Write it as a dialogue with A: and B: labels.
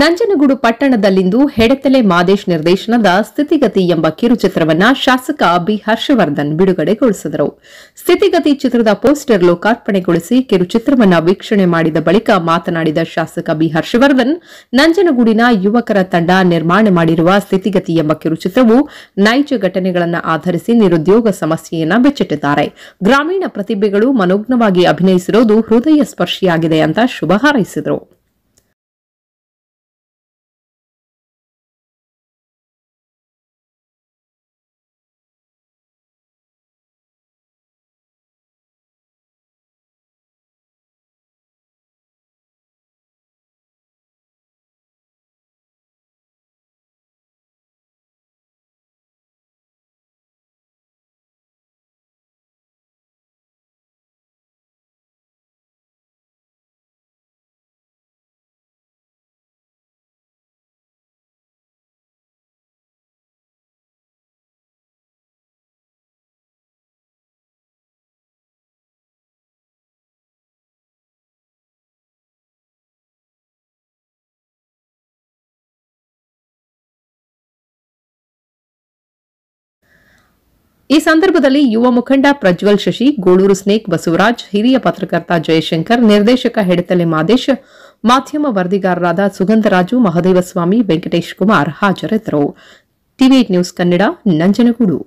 A: ನಂಜನಗೂಡು ಪಟ್ಟಣದಲ್ಲಿಂದು ಹೆಡೆತಲೆ ಮಾದೇಶ್ ನಿರ್ದೇಶನದ ಸ್ಥಿತಿಗತಿ ಎಂಬ ಕಿರುಚಿತ್ರವನ್ನ ಶಾಸಕ ಬಿ ಹರ್ಷವರ್ಧನ್ ಬಿಡುಗಡೆಗೊಳಿಸಿದರು ಸ್ಥಿತಿಗತಿ ಚಿತ್ರದ ಪೋಸ್ಟರ್ ಲೋಕಾರ್ಪಣೆಗೊಳಿಸಿ ಕಿರುಚಿತ್ರವನ್ನ ವೀಕ್ಷಣೆ ಮಾಡಿದ ಬಳಿಕ ಮಾತನಾಡಿದ ಶಾಸಕ ಬಿ ಹರ್ಷವರ್ಧನ್ ನಂಜನಗೂಡಿನ ಯುವಕರ ತಂಡ ನಿರ್ಮಾಣ ಮಾಡಿರುವ ಸ್ಥಿತಿಗತಿ ಎಂಬ ಕಿರುಚಿತ್ರವು ನೈಜ ಘಟನೆಗಳನ್ನು ಆಧರಿಸಿ ನಿರುದ್ಯೋಗ ಸಮಸ್ಯೆಯನ್ನ ಬಿಚ್ಚಿಟ್ಟಿದ್ದಾರೆ ಗ್ರಾಮೀಣ ಪ್ರತಿಭೆಗಳು
B: ಮನೋಜ್ಞವಾಗಿ ಅಭಿನಯಿಸಿರುವುದು ಹೃದಯ ಸ್ಪರ್ಶಿಯಾಗಿದೆ ಅಂತ ಶುಭ ಹಾರೈಸಿದರು ಈ ಸಂದರ್ಭದಲ್ಲಿ ಯುವ ಮುಖಂಡ ಪ್ರಜ್ವಲ್ ಶಶಿ ಗೋಳೂರು ಸ್ನೇಕ್
A: ಬಸವರಾಜ್ ಹಿರಿಯ ಪತ್ರಕರ್ತ ಜಯಶಂಕರ್ ನಿರ್ದೇಶಕ ಹೆಡತಲೆ ಮಾದೇಶ್ ಮಾಧ್ಯಮ ವರದಿಗಾರರಾದ ಸುಗಂಧರಾಜು ಮಹದೇವಸ್ವಾಮಿ ವೆಂಕಟೇಶ್ ಕುಮಾರ್ ಹಾಜರಿದ್ದರು ಟಿವಿ ನ್ಯೂಸ್ ಕನ್ನಡ
C: ನಂಜನಗೂಡು